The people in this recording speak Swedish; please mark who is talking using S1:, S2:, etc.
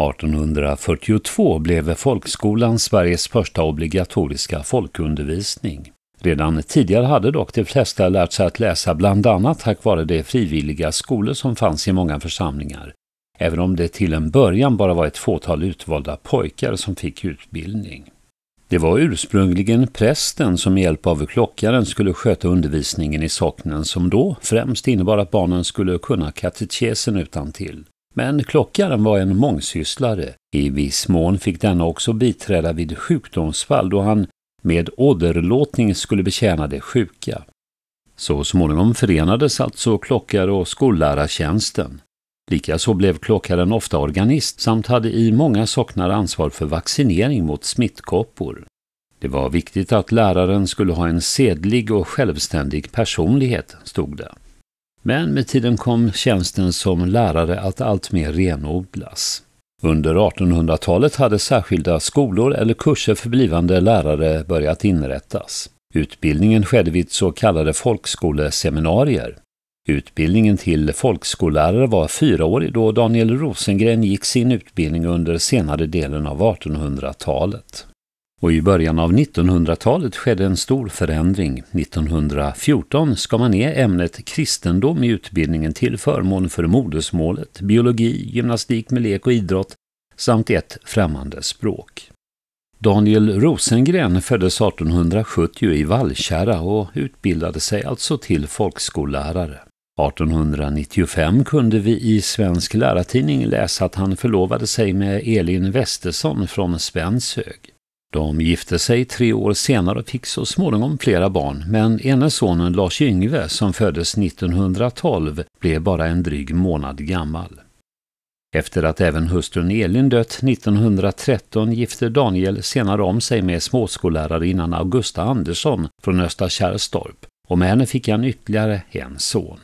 S1: 1842 blev folkskolan Sveriges första obligatoriska folkundervisning. Redan tidigare hade dock de flesta lärt sig att läsa bland annat tack vare de frivilliga skolor som fanns i många församlingar, även om det till en början bara var ett fåtal utvalda pojkar som fick utbildning. Det var ursprungligen prästen som med hjälp av klockaren skulle sköta undervisningen i socknen som då främst innebar att barnen skulle kunna katekesen utan till. Men klockaren var en mångsysslare. I viss mån fick denna också biträda vid sjukdomsfall då han med åderlåtning skulle betjäna de sjuka. Så småningom förenades alltså klockare och skollärartjänsten. Likaså blev klockaren ofta organist samt hade i många socknar ansvar för vaccinering mot smittkoppor. Det var viktigt att läraren skulle ha en sedlig och självständig personlighet, stod det. Men med tiden kom tjänsten som lärare att alltmer renodlas. Under 1800-talet hade särskilda skolor eller kurser för blivande lärare börjat inrättas. Utbildningen skedde vid så kallade folkskoleseminarier. Utbildningen till folkskollärare var fyraårig då Daniel Rosengren gick sin utbildning under senare delen av 1800-talet. Och i början av 1900-talet skedde en stor förändring. 1914 skar man ner ämnet kristendom i utbildningen till förmån för modersmålet, biologi, gymnastik med lek och idrott samt ett främmande språk. Daniel Rosengren föddes 1870 i Vallkärra och utbildade sig alltså till folkskollärare. 1895 kunde vi i Svensk Lärartidning läsa att han förlovade sig med Elin Westersson från Svenshög. De gifte sig tre år senare och fick så småningom flera barn, men ene sonen Lars Yngve som föddes 1912 blev bara en dryg månad gammal. Efter att även hustrun Elin dött 1913 gifte Daniel senare om sig med småskollärarinnan Augusta Andersson från Östra Kärrstorp och med henne fick han ytterligare en son.